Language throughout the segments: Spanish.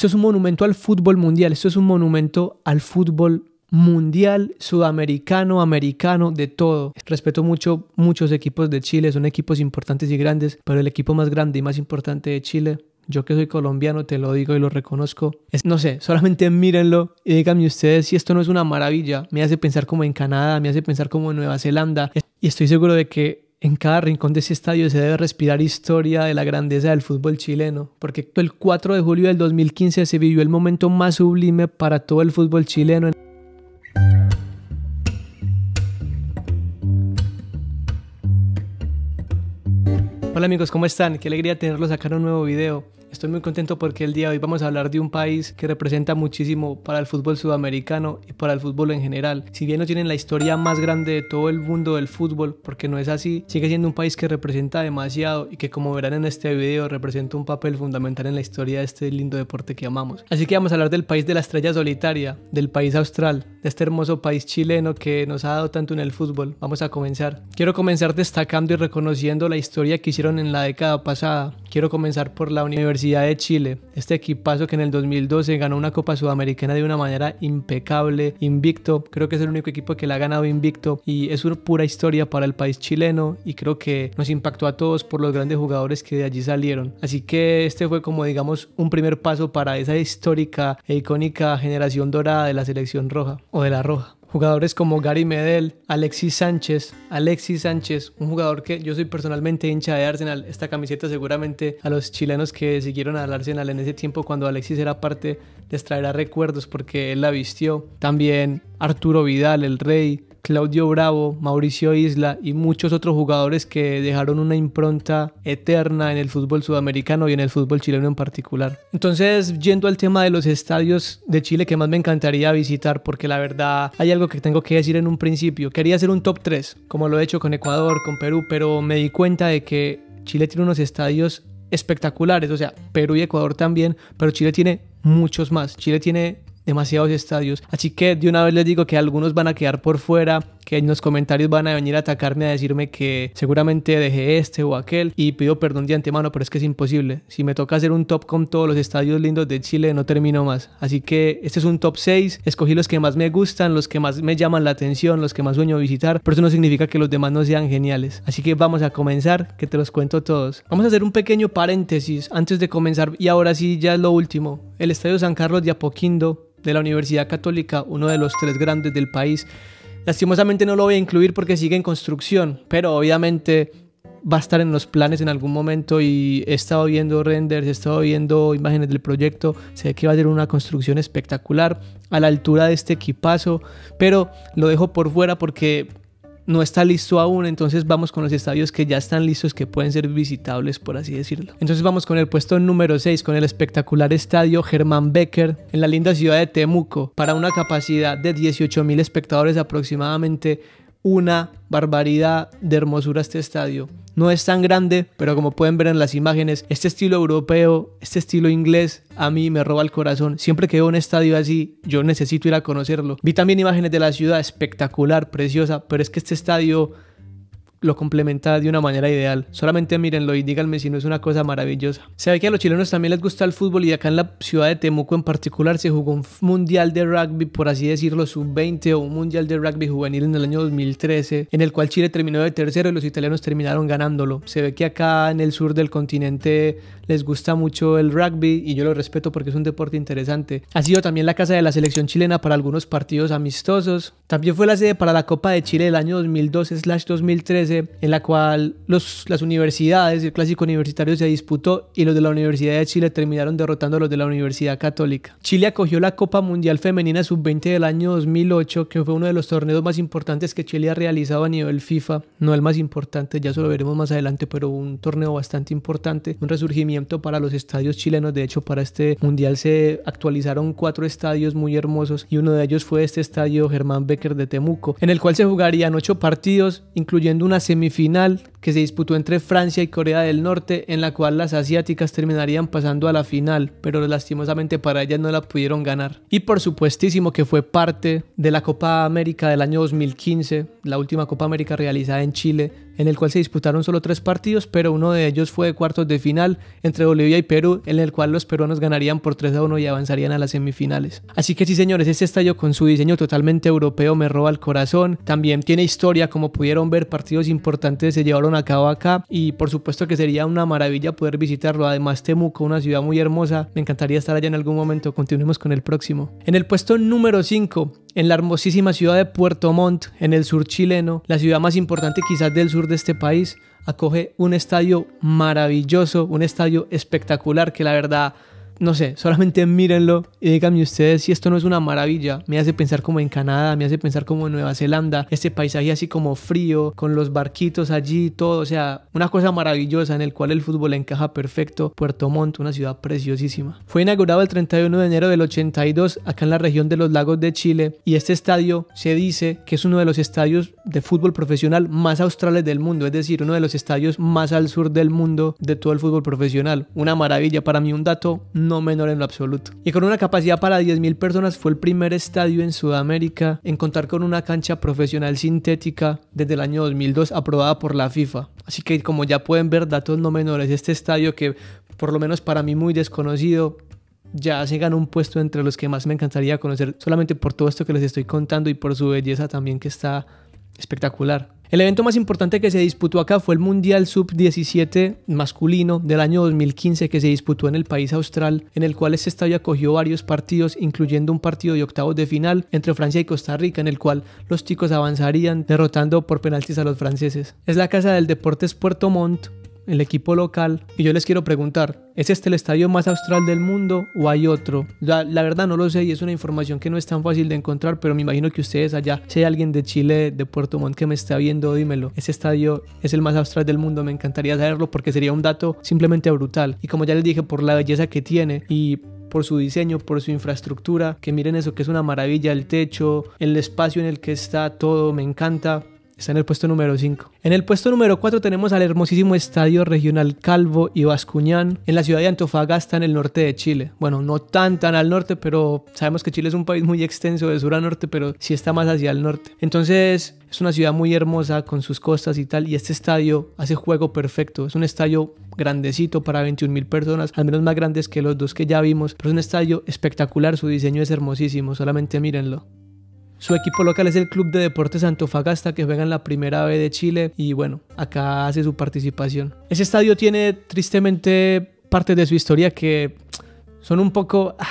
Esto es un monumento al fútbol mundial, esto es un monumento al fútbol mundial, sudamericano, americano, de todo. Respeto mucho muchos equipos de Chile, son equipos importantes y grandes, pero el equipo más grande y más importante de Chile yo que soy colombiano te lo digo y lo reconozco. no sé, solamente mírenlo y díganme ustedes si esto no es una maravilla. Me hace pensar como en Canadá, me hace pensar como en Nueva Zelanda. Y estoy seguro de que en cada rincón de ese estadio se debe respirar historia de la grandeza del fútbol chileno, porque el 4 de julio del 2015 se vivió el momento más sublime para todo el fútbol chileno. Hola amigos, ¿cómo están? Qué alegría tenerlos acá en un nuevo video. Estoy muy contento porque el día de hoy vamos a hablar de un país que representa muchísimo para el fútbol sudamericano y para el fútbol en general. Si bien no tienen la historia más grande de todo el mundo del fútbol, porque no es así, sigue siendo un país que representa demasiado y que como verán en este video representa un papel fundamental en la historia de este lindo deporte que amamos. Así que vamos a hablar del país de la estrella solitaria, del país austral, de este hermoso país chileno que nos ha dado tanto en el fútbol. Vamos a comenzar. Quiero comenzar destacando y reconociendo la historia que hicieron en la década pasada. Quiero comenzar por la universidad de Chile. Este equipazo que en el 2012 ganó una Copa Sudamericana de una manera impecable, invicto. Creo que es el único equipo que la ha ganado invicto y es una pura historia para el país chileno y creo que nos impactó a todos por los grandes jugadores que de allí salieron. Así que este fue como digamos un primer paso para esa histórica e icónica generación dorada de la selección roja o de la roja. Jugadores como Gary Medel, Alexis Sánchez, Alexis Sánchez, un jugador que yo soy personalmente hincha de Arsenal, esta camiseta seguramente a los chilenos que siguieron al Arsenal en ese tiempo cuando Alexis era parte les traerá recuerdos porque él la vistió. También Arturo Vidal, el rey, Claudio Bravo, Mauricio Isla y muchos otros jugadores que dejaron una impronta eterna en el fútbol sudamericano y en el fútbol chileno en particular. Entonces, yendo al tema de los estadios de Chile que más me encantaría visitar, porque la verdad hay algo que tengo que decir en un principio. Quería hacer un top 3, como lo he hecho con Ecuador, con Perú, pero me di cuenta de que Chile tiene unos estadios espectaculares, o sea, Perú y Ecuador también, pero Chile tiene muchos más. Chile tiene demasiados estadios. Así que de una vez les digo que algunos van a quedar por fuera, que en los comentarios van a venir a atacarme a decirme que seguramente dejé este o aquel y pido perdón de antemano, pero es que es imposible. Si me toca hacer un top con todos los estadios lindos de Chile, no termino más. Así que este es un top 6, escogí los que más me gustan, los que más me llaman la atención, los que más sueño visitar, pero eso no significa que los demás no sean geniales. Así que vamos a comenzar, que te los cuento todos. Vamos a hacer un pequeño paréntesis antes de comenzar y ahora sí ya es lo último el Estadio San Carlos de Apoquindo de la Universidad Católica, uno de los tres grandes del país. Lastimosamente no lo voy a incluir porque sigue en construcción, pero obviamente va a estar en los planes en algún momento y he estado viendo renders, he estado viendo imágenes del proyecto, sé que va a ser una construcción espectacular a la altura de este equipazo, pero lo dejo por fuera porque no está listo aún, entonces vamos con los estadios que ya están listos, que pueden ser visitables, por así decirlo. Entonces vamos con el puesto número 6, con el espectacular estadio Germán Becker, en la linda ciudad de Temuco, para una capacidad de 18 mil espectadores aproximadamente. Una barbaridad de hermosura este estadio. No es tan grande, pero como pueden ver en las imágenes, este estilo europeo, este estilo inglés, a mí me roba el corazón. Siempre que veo un estadio así, yo necesito ir a conocerlo. Vi también imágenes de la ciudad, espectacular, preciosa, pero es que este estadio lo complementa de una manera ideal. Solamente mírenlo y díganme si no es una cosa maravillosa. Se ve que a los chilenos también les gusta el fútbol y acá en la ciudad de Temuco en particular se jugó un mundial de rugby, por así decirlo, sub-20 o un mundial de rugby juvenil en el año 2013, en el cual Chile terminó de tercero y los italianos terminaron ganándolo. Se ve que acá en el sur del continente les gusta mucho el rugby y yo lo respeto porque es un deporte interesante. Ha sido también la casa de la selección chilena para algunos partidos amistosos. También fue la sede para la Copa de Chile del año 2012 2013 en la cual los, las universidades, el clásico universitario se disputó y los de la Universidad de Chile terminaron derrotando a los de la Universidad Católica. Chile acogió la Copa Mundial Femenina Sub-20 del año 2008, que fue uno de los torneos más importantes que Chile ha realizado a nivel FIFA, no el más importante, ya solo lo veremos más adelante, pero un torneo bastante importante, un resurgimiento para los estadios chilenos, de hecho para este mundial se actualizaron cuatro estadios muy hermosos y uno de ellos fue este estadio Germán Becker de Temuco, en el cual se jugarían ocho partidos, incluyendo una semifinal que se disputó entre Francia y Corea del Norte, en la cual las asiáticas terminarían pasando a la final, pero lastimosamente para ellas no la pudieron ganar. Y por supuestísimo que fue parte de la Copa América del año 2015, la última Copa América realizada en Chile, en el cual se disputaron solo tres partidos, pero uno de ellos fue de cuartos de final entre Bolivia y Perú, en el cual los peruanos ganarían por 3 a 1 y avanzarían a las semifinales. Así que sí, señores, este estadio con su diseño totalmente europeo me roba el corazón. También tiene historia, como pudieron ver, partidos importantes se llevaron a cabo acá y por supuesto que sería una maravilla poder visitarlo. Además, Temuco, una ciudad muy hermosa, me encantaría estar allá en algún momento. Continuemos con el próximo. En el puesto número 5 en la hermosísima ciudad de Puerto Montt, en el sur chileno, la ciudad más importante quizás del sur de este país, acoge un estadio maravilloso, un estadio espectacular que la verdad no sé, solamente mírenlo y díganme ustedes si esto no es una maravilla. Me hace pensar como en Canadá, me hace pensar como en Nueva Zelanda, este paisaje así como frío, con los barquitos allí, todo, o sea, una cosa maravillosa en el cual el fútbol encaja perfecto. Puerto Montt, una ciudad preciosísima. Fue inaugurado el 31 de enero del 82 acá en la región de los lagos de Chile y este estadio se dice que es uno de los estadios de fútbol profesional más australes del mundo, es decir, uno de los estadios más al sur del mundo de todo el fútbol profesional. Una maravilla, para mí un dato no menor en lo absoluto. Y con una capacidad para 10.000 personas fue el primer estadio en Sudamérica en contar con una cancha profesional sintética desde el año 2002 aprobada por la FIFA. Así que como ya pueden ver datos no menores, este estadio que por lo menos para mí muy desconocido, ya se ganó un puesto entre los que más me encantaría conocer solamente por todo esto que les estoy contando y por su belleza también que está espectacular. El evento más importante que se disputó acá fue el Mundial Sub-17 masculino del año 2015 que se disputó en el país austral, en el cual este estadio acogió varios partidos, incluyendo un partido de octavos de final entre Francia y Costa Rica, en el cual los chicos avanzarían derrotando por penaltis a los franceses. Es la casa del Deportes Puerto Montt, el equipo local. Y yo les quiero preguntar, ¿es este el estadio más austral del mundo o hay otro? La, verdad no lo sé y es una información que no es tan fácil de encontrar, pero me imagino que ustedes allá, si hay alguien de Chile, de Puerto Montt que me está viendo, dímelo. Ese estadio es el más austral del mundo, me encantaría saberlo porque sería un dato simplemente brutal. Y como ya les dije, por la belleza que tiene y por su diseño, por su infraestructura, que miren eso que es una maravilla, el techo, el espacio en el que está todo, me encanta. Está en el puesto número 5. En el puesto número 4 tenemos al hermosísimo Estadio Regional Calvo y Bascuñán. en la ciudad de Antofagasta, en el norte de Chile. Bueno, no tan tan al norte, pero sabemos que Chile es un país muy extenso de sur a norte, pero sí está más hacia el norte. Entonces, es una ciudad muy hermosa con sus costas y tal, y este estadio hace juego perfecto. Es un estadio grandecito para 21 mil personas, al menos más grandes que los dos que ya vimos, pero es un estadio espectacular, su diseño es hermosísimo, solamente mírenlo. Su equipo local es el Club de Deportes Antofagasta que juega en la Primera B de Chile y bueno, acá hace su participación. Ese estadio tiene tristemente partes de su historia que son un poco ah,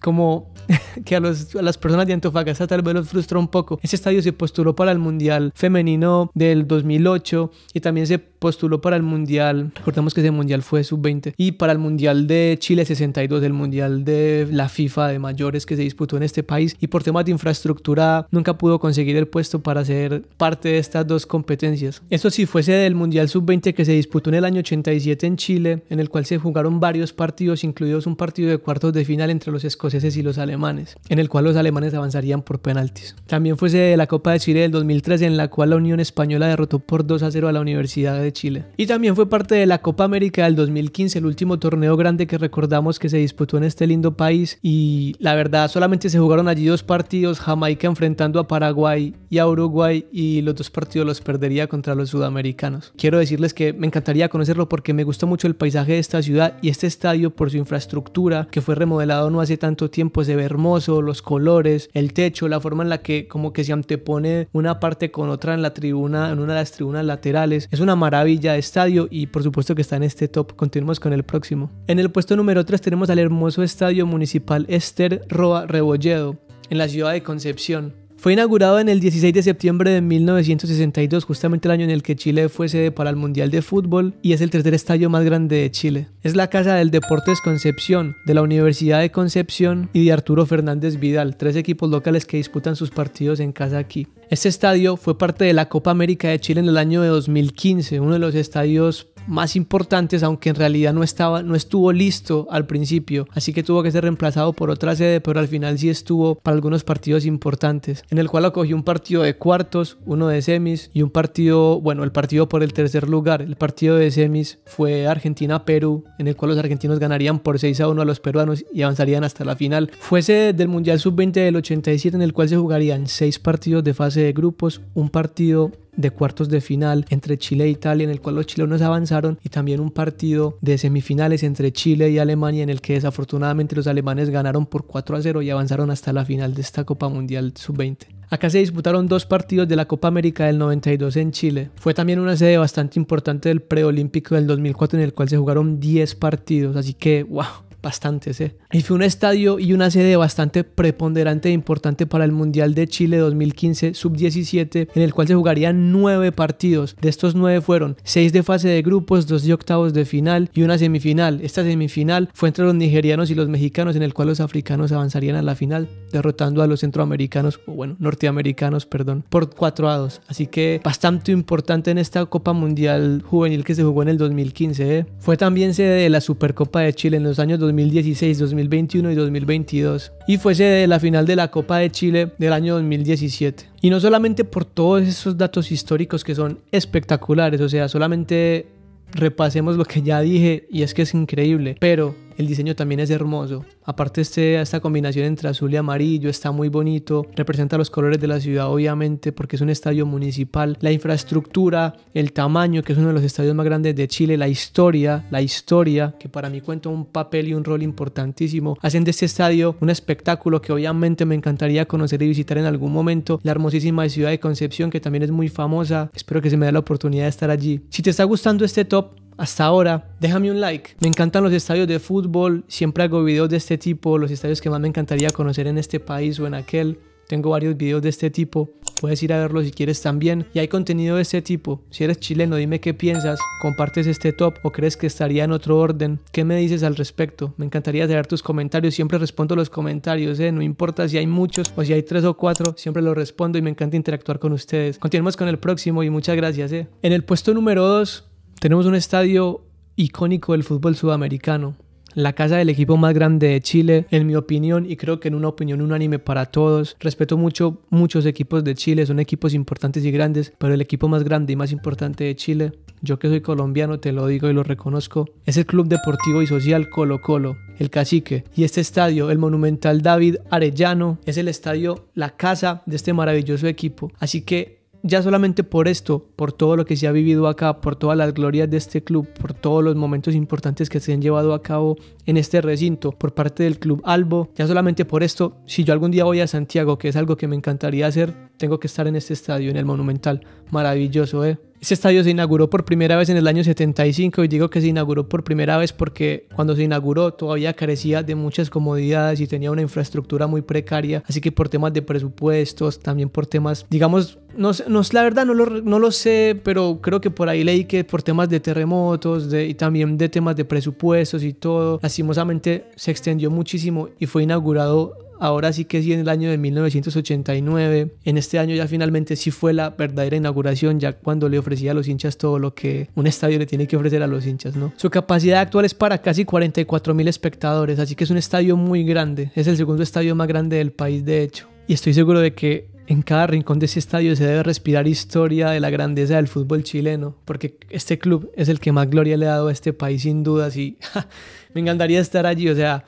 como que a, las personas de Antofagasta tal vez los frustra un poco. Ese estadio se postuló para el Mundial Femenino del 2008 y también se postuló para el Mundial, recordemos que ese Mundial fue sub-20, y para el Mundial de Chile 62, el Mundial de la FIFA de mayores que se disputó en este país, y por temas de infraestructura nunca pudo conseguir el puesto para ser parte de estas dos competencias. Eso sí, fuese del Mundial sub-20 que se disputó en el año 87 en Chile, en el cual se jugaron varios partidos, incluidos un partido de cuartos de final entre los escoceses y los alemanes, en el cual los alemanes avanzarían por penaltis. También fuese de la Copa de Chile del 2013, en la cual la Unión Española derrotó por 2 a 0 a la Universidad de Chile. Y también fue parte de la Copa América del 2015, el último torneo grande que recordamos que se disputó en este lindo país y la verdad solamente se jugaron allí dos partidos, Jamaica enfrentando a Paraguay y a Uruguay y los dos partidos los perdería contra los sudamericanos. Quiero decirles que me encantaría conocerlo porque me gusta mucho el paisaje de esta ciudad y este estadio por su infraestructura que fue remodelado no hace tanto tiempo se ve hermoso, los colores, el techo, la forma en la que como que se antepone una parte con otra en la tribuna, en una de las tribunas laterales. Es una maravilla de estadio y por supuesto que está en este top. Continuemos con el próximo. En el puesto número 3 tenemos al hermoso estadio municipal Esther Roa Rebolledo en la ciudad de Concepción. Fue inaugurado en el 16 de septiembre de 1962, justamente el año en el que Chile fue sede para el Mundial de Fútbol y es el tercer estadio más grande de Chile. Es la casa del Deportes Concepción, de la Universidad de Concepción y de Arturo Fernández Vidal, tres equipos locales que disputan sus partidos en casa aquí. Este estadio fue parte de la Copa América de Chile en el año de 2015, uno de los estadios más importantes, aunque en realidad no, estaba, no estuvo listo al principio, así que tuvo que ser reemplazado por otra sede, pero al final sí estuvo para algunos partidos importantes, en el cual acogió un partido de cuartos, uno de semis y un partido, bueno, el partido por el tercer lugar, el partido de semis fue Argentina-Perú, en el cual los argentinos ganarían por 6 a 1 a los peruanos y avanzarían hasta la final. Fue sede del Mundial Sub-20 del 87 en el cual se jugarían 6 partidos de fase de grupos, un partido de cuartos de final entre Chile e Italia en el cual los chilenos avanzaron y también un partido de semifinales entre Chile y Alemania en el que desafortunadamente los alemanes ganaron por 4 a 0 y avanzaron hasta la final de esta Copa Mundial Sub-20. Acá se disputaron dos partidos de la Copa América del 92 en Chile. Fue también una sede bastante importante del preolímpico del 2004 en el cual se jugaron 10 partidos, así que wow, bastantes, Y fue un estadio y una sede bastante preponderante e importante para el Mundial de Chile 2015 sub-17, en el cual se jugarían nueve partidos. De estos nueve fueron seis de fase de grupos, dos de octavos de final y una semifinal. Esta semifinal fue entre los nigerianos y los mexicanos, en el cual los africanos avanzarían a la final, derrotando a los centroamericanos, o bueno, norteamericanos, perdón, por 4 a 2. Así que bastante importante en esta Copa Mundial Juvenil que se jugó en el 2015. ¿eh? Fue también sede de la Supercopa de Chile en los años 2016, 2021 y 2022 y fue de la final de la Copa de Chile del año 2017. Y no solamente por todos esos datos históricos que son espectaculares, o sea, solamente repasemos lo que ya dije y es que es increíble, pero el diseño también es hermoso. Aparte este, esta combinación entre azul y amarillo está muy bonito. Representa los colores de la ciudad obviamente porque es un estadio municipal. La infraestructura, el tamaño que es uno de los estadios más grandes de Chile, la historia, la historia que para mí cuenta un papel y un rol importantísimo. Hacen de este estadio un espectáculo que obviamente me encantaría conocer y visitar en algún momento. La hermosísima ciudad de Concepción que también es muy famosa. Espero que se me dé la oportunidad de estar allí. Si te está gustando este top, hasta ahora, déjame un like. Me encantan los estadios de fútbol, siempre hago videos de este tipo, los estadios que más me encantaría conocer en este país o en aquel. Tengo varios videos de este tipo, puedes ir a verlos si quieres también. Y hay contenido de este tipo. Si eres chileno, dime qué piensas, compartes este top o crees que estaría en otro orden. ¿Qué me dices al respecto? Me encantaría leer tus comentarios, siempre respondo los comentarios, ¿eh? no importa si hay muchos o si hay tres o cuatro, siempre los respondo y me encanta interactuar con ustedes. Continuemos con el próximo y muchas gracias. ¿eh? En el puesto número 2 tenemos un estadio icónico del fútbol sudamericano, la casa del equipo más grande de Chile, en mi opinión, y creo que en una opinión unánime para todos. Respeto mucho muchos equipos de Chile, son equipos importantes y grandes, pero el equipo más grande y más importante de Chile, yo que soy colombiano te lo digo y lo reconozco, es el Club Deportivo y Social Colo Colo, el Cacique. Y este estadio, el Monumental David Arellano, es el estadio, la casa de este maravilloso equipo. Así que ya solamente por esto, por todo lo que se ha vivido acá, por todas las glorias de este club, por todos los momentos importantes que se han llevado a cabo en este recinto por parte del club Albo, ya solamente por esto, si yo algún día voy a Santiago, que es algo que me encantaría hacer, tengo que estar en este estadio, en el Monumental. Maravilloso, ¿eh? Este estadio se inauguró por primera vez en el año 75 y digo que se inauguró por primera vez porque cuando se inauguró todavía carecía de muchas comodidades y tenía una infraestructura muy precaria, así que por temas de presupuestos, también por temas, digamos, no, no la verdad no lo, no lo sé, pero creo que por ahí leí que por temas de terremotos de, y también de temas de presupuestos y todo, lastimosamente se extendió muchísimo y fue inaugurado ahora sí que sí en el año de 1989. En este año ya finalmente sí fue la verdadera inauguración, ya cuando le ofrecía a los hinchas todo lo que un estadio le tiene que ofrecer a los hinchas, ¿no? Su capacidad actual es para casi 44 mil espectadores, así que es un estadio muy grande. Es el segundo estadio más grande del país, de hecho. Y estoy seguro de que en cada rincón de ese estadio se debe respirar historia de la grandeza del fútbol chileno, porque este club es el que más gloria le ha dado a este país sin duda. y me encantaría estar allí, o sea,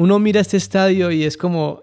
uno mira este estadio y es como,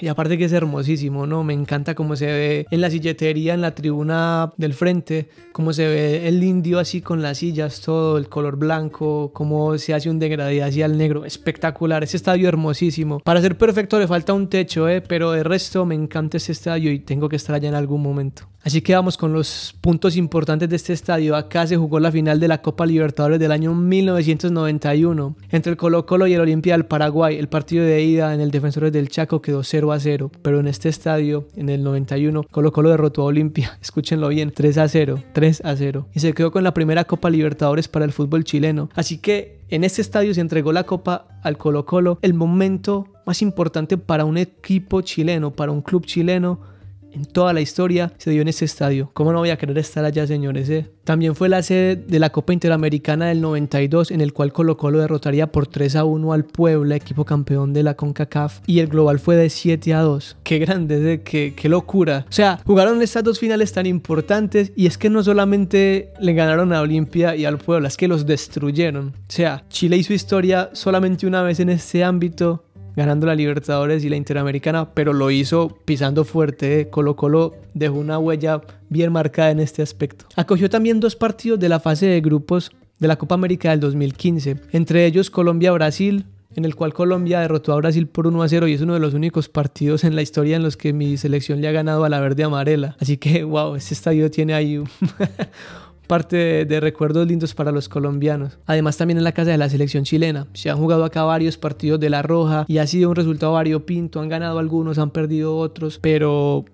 y aparte que es hermosísimo, ¿no? Me encanta cómo se ve en la silletería, en la tribuna del frente, cómo se ve el indio así con las sillas, todo el color blanco, cómo se hace un degradé hacia el negro. Espectacular, ese estadio hermosísimo. Para ser perfecto le falta un techo, ¿eh? Pero de resto me encanta este estadio y tengo que estar allá en algún momento. Así que vamos con los puntos importantes de este estadio. Acá se jugó la final de la Copa Libertadores del año 1991 entre el Colo Colo y el Olimpia del Paraguay. El partido de ida en el Defensores del Chaco quedó 0 a 0, pero en este estadio, en el 91, Colo Colo derrotó a Olimpia, escúchenlo bien, 3 a 0, 3 a 0. Y se quedó con la primera Copa Libertadores para el fútbol chileno. Así que en este estadio se entregó la Copa al Colo Colo, el momento más importante para un equipo chileno, para un club chileno toda la historia se dio en ese estadio. ¿Cómo no voy a querer estar allá, señores? Eh? También fue la sede de la Copa Interamericana del 92, en el cual Colo Colo derrotaría por 3 a 1 al Puebla, equipo campeón de la CONCACAF, y el global fue de 7 a 2. Qué grande, eh, qué, qué locura. O sea, jugaron estas dos finales tan importantes y es que no solamente le ganaron a Olimpia y al Puebla, es que los destruyeron. O sea, Chile hizo historia solamente una vez en este ámbito ganando la Libertadores y la Interamericana, pero lo hizo pisando fuerte. Eh. Colo Colo dejó una huella bien marcada en este aspecto. Acogió también dos partidos de la fase de grupos de la Copa América del 2015, entre ellos Colombia-Brasil, en el cual Colombia derrotó a Brasil por 1 a 0 y es uno de los únicos partidos en la historia en los que mi selección le ha ganado a la verde amarela. Así que, wow, este estadio tiene ahí un parte de, recuerdos lindos para los colombianos. Además también en la casa de la selección chilena. Se han jugado acá varios partidos de La Roja y ha sido un resultado variopinto. Han ganado algunos, han perdido otros, pero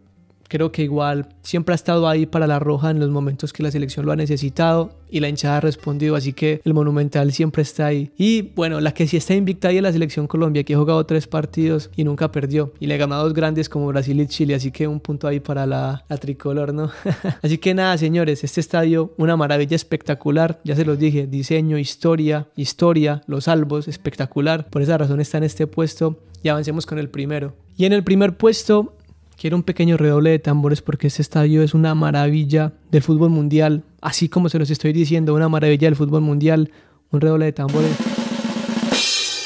creo que igual siempre ha estado ahí para la roja en los momentos que la selección lo ha necesitado y la hinchada ha respondido, así que el monumental siempre está ahí. Y bueno, la que sí está invicta ahí es la selección Colombia, que ha jugado tres partidos y nunca perdió. Y le ha ganado dos grandes como Brasil y Chile, así que un punto ahí para la, la tricolor, ¿no? así que nada, señores, este estadio, una maravilla espectacular, ya se los dije, diseño, historia, historia, los albos, espectacular. Por esa razón está en este puesto y avancemos con el primero. Y en el primer puesto Quiero un pequeño redoble de tambores porque este estadio es una maravilla del fútbol mundial, así como se los estoy diciendo, una maravilla del fútbol mundial, un redoble de tambores.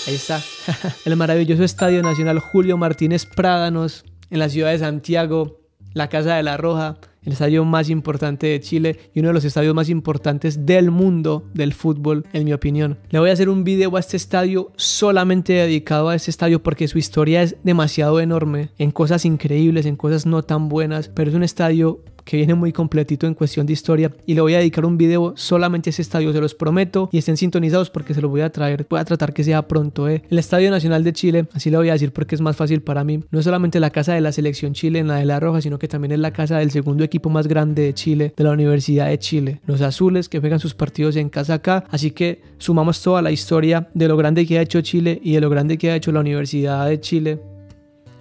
Ahí está, el maravilloso Estadio Nacional Julio Martínez Prádanos en la ciudad de Santiago, la Casa de la Roja, el estadio más importante de Chile y uno de los estadios más importantes del mundo del fútbol, en mi opinión. Le voy a hacer un video a este estadio solamente dedicado a este estadio porque su historia es demasiado enorme, en cosas increíbles, en cosas no tan buenas, pero es un estadio que viene muy completito en cuestión de historia y le voy a dedicar un video solamente a ese estadio, se los prometo y estén sintonizados porque se lo voy a traer, voy a tratar que sea pronto. Eh. El Estadio Nacional de Chile, así lo voy a decir porque es más fácil para mí, no es solamente la casa de la selección la de La Roja, sino que también es la casa del segundo equipo más grande de Chile, de la Universidad de Chile, los azules que juegan sus partidos en casa acá, así que sumamos toda la historia de lo grande que ha hecho Chile y de lo grande que ha hecho la Universidad de Chile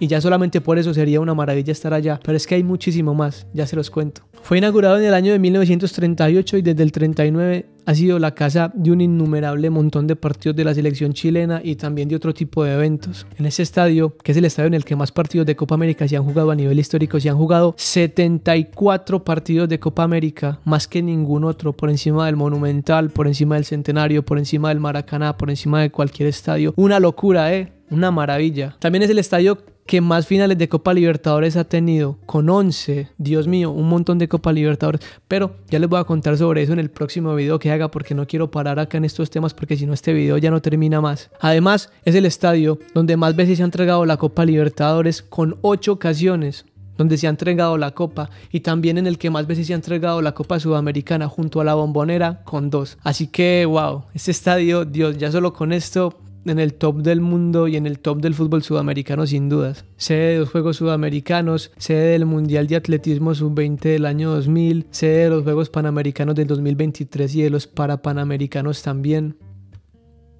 y ya solamente por eso sería una maravilla estar allá, pero es que hay muchísimo más, ya se los cuento. Fue inaugurado en el año de 1938 y desde el 39 ha sido la casa de un innumerable montón de partidos de la selección chilena y también de otro tipo de eventos. En ese estadio, que es el estadio en el que más partidos de Copa América se han jugado a nivel histórico, se han jugado 74 partidos de Copa América, más que ningún otro, por encima del Monumental, por encima del Centenario, por encima del Maracaná, por encima de cualquier estadio. Una locura, ¿eh? Una maravilla. También es el estadio que más finales de Copa Libertadores ha tenido, con 11, Dios mío, un montón de Copa Libertadores, pero ya les voy a contar sobre eso en el próximo video que porque no quiero parar acá en estos temas porque si no este video ya no termina más. Además, es el estadio donde más veces se ha entregado la Copa Libertadores con 8 ocasiones donde se ha entregado la Copa y también en el que más veces se ha entregado la Copa Sudamericana junto a la Bombonera con dos. Así que, wow, este estadio, Dios, ya solo con esto en el top del mundo y en el top del fútbol sudamericano sin dudas. Sede de los Juegos Sudamericanos, sede del Mundial de Atletismo Sub-20 del año 2000, sede de los Juegos Panamericanos del 2023 y de los Parapanamericanos también.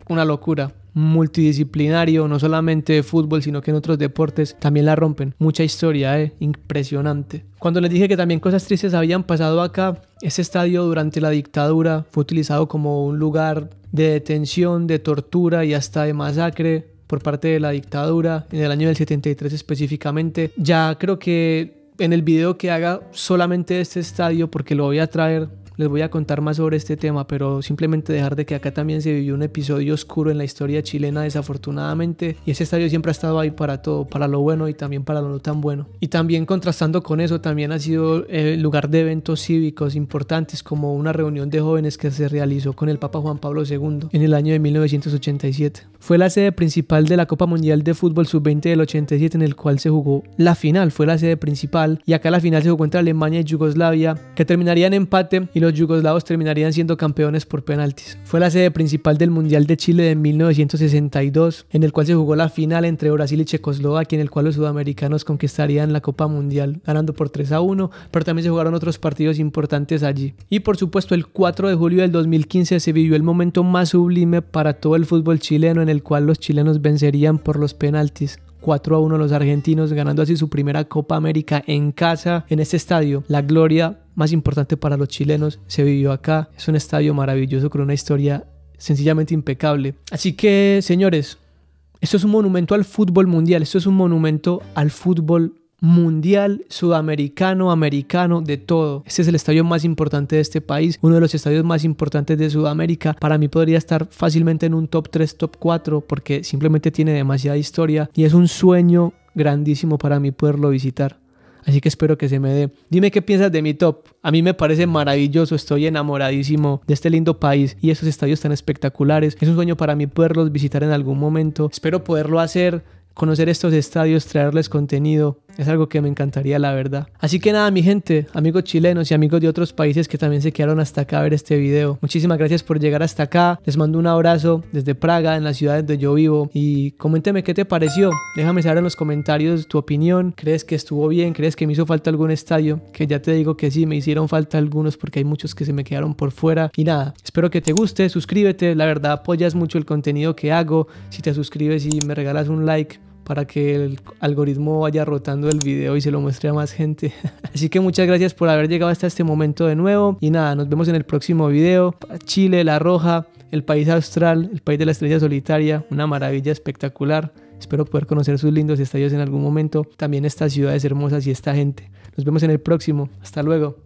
Una locura multidisciplinario, no solamente de fútbol, sino que en otros deportes también la rompen. Mucha historia, eh, impresionante. Cuando les dije que también cosas tristes habían pasado acá, ese estadio durante la dictadura fue utilizado como un lugar de detención, de tortura y hasta de masacre por parte de la dictadura en el año del 73 específicamente. Ya creo que en el video que haga solamente este estadio, porque lo voy a traer les voy a contar más sobre este tema, pero simplemente dejar de que acá también se vivió un episodio oscuro en la historia chilena desafortunadamente y ese estadio siempre ha estado ahí para todo, para lo bueno y también para lo no tan bueno. Y también contrastando con eso, también ha sido el lugar de eventos cívicos importantes como una reunión de jóvenes que se realizó con el Papa Juan Pablo II en el año de 1987. Fue la sede principal de la Copa Mundial de Fútbol Sub-20 del 87 en el cual se jugó la final, fue la sede principal y acá la final se jugó entre Alemania y Yugoslavia que terminaría en empate y los los yugoslavos terminarían siendo campeones por penaltis. Fue la sede principal del Mundial de Chile de 1962, en el cual se jugó la final entre Brasil y Checoslovaquia, en el cual los sudamericanos conquistarían la Copa Mundial, ganando por 3 a 1, pero también se jugaron otros partidos importantes allí. Y por supuesto, el 4 de julio del 2015 se vivió el momento más sublime para todo el fútbol chileno, en el cual los chilenos vencerían por los penaltis. 4 a 1 los argentinos, ganando así su primera Copa América en casa, en este estadio. La gloria más importante para los chilenos se vivió acá. Es un estadio maravilloso con una historia sencillamente impecable. Así que, señores, esto es un monumento al fútbol mundial, esto es un monumento al fútbol mundial, sudamericano, americano, de todo. Este es el estadio más importante de este país, uno de los estadios más importantes de Sudamérica. Para mí podría estar fácilmente en un top 3, top 4, porque simplemente tiene demasiada historia y es un sueño grandísimo para mí poderlo visitar. Así que espero que se me dé. Dime qué piensas de mi top. A mí me parece maravilloso, estoy enamoradísimo de este lindo país y esos estadios tan espectaculares. Es un sueño para mí poderlos visitar en algún momento. Espero poderlo hacer, conocer estos estadios, traerles contenido es algo que me encantaría, la verdad. Así que nada, mi gente, amigos chilenos y amigos de otros países que también se quedaron hasta acá a ver este video. Muchísimas gracias por llegar hasta acá. Les mando un abrazo desde Praga, en la ciudad donde yo vivo. Y coménteme qué te pareció. Déjame saber en los comentarios tu opinión. ¿Crees que estuvo bien? ¿Crees que me hizo falta algún estadio? Que ya te digo que sí, me hicieron falta algunos porque hay muchos que se me quedaron por fuera. Y nada, espero que te guste. Suscríbete. La verdad, apoyas mucho el contenido que hago. Si te suscribes y me regalas un like para que el algoritmo vaya rotando el video y se lo muestre a más gente. Así que muchas gracias por haber llegado hasta este momento de nuevo y nada, nos vemos en el próximo video. Chile, La Roja, el país austral, el país de la estrella solitaria, una maravilla espectacular. Espero poder conocer sus lindos estadios en algún momento, también estas ciudades hermosas y esta gente. Nos vemos en el próximo. Hasta luego.